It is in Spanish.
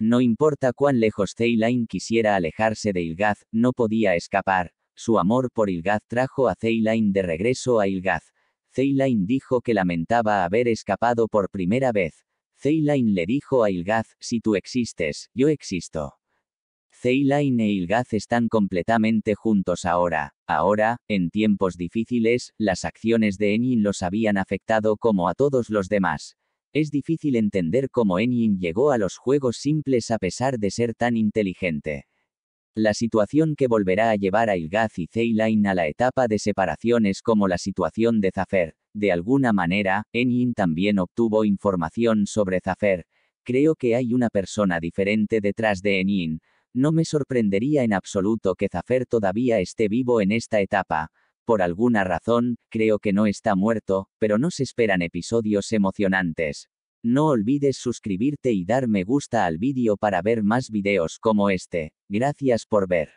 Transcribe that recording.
No importa cuán lejos Ceyline quisiera alejarse de Ilgaz, no podía escapar. Su amor por Ilgaz trajo a Ceilain de regreso a Ilgaz. Ceilain dijo que lamentaba haber escapado por primera vez. Ceyline le dijo a Ilgaz, si tú existes, yo existo. Ceilain e Ilgaz están completamente juntos ahora. Ahora, en tiempos difíciles, las acciones de Enin los habían afectado como a todos los demás es difícil entender cómo Enyin llegó a los juegos simples a pesar de ser tan inteligente. La situación que volverá a llevar a Ilgaz y Zeylain a la etapa de separaciones como la situación de Zafer. De alguna manera, Enyin también obtuvo información sobre Zafer. Creo que hay una persona diferente detrás de Enyin. No me sorprendería en absoluto que Zafer todavía esté vivo en esta etapa. Por alguna razón, creo que no está muerto, pero nos esperan episodios emocionantes. No olvides suscribirte y dar me gusta al vídeo para ver más videos como este. Gracias por ver.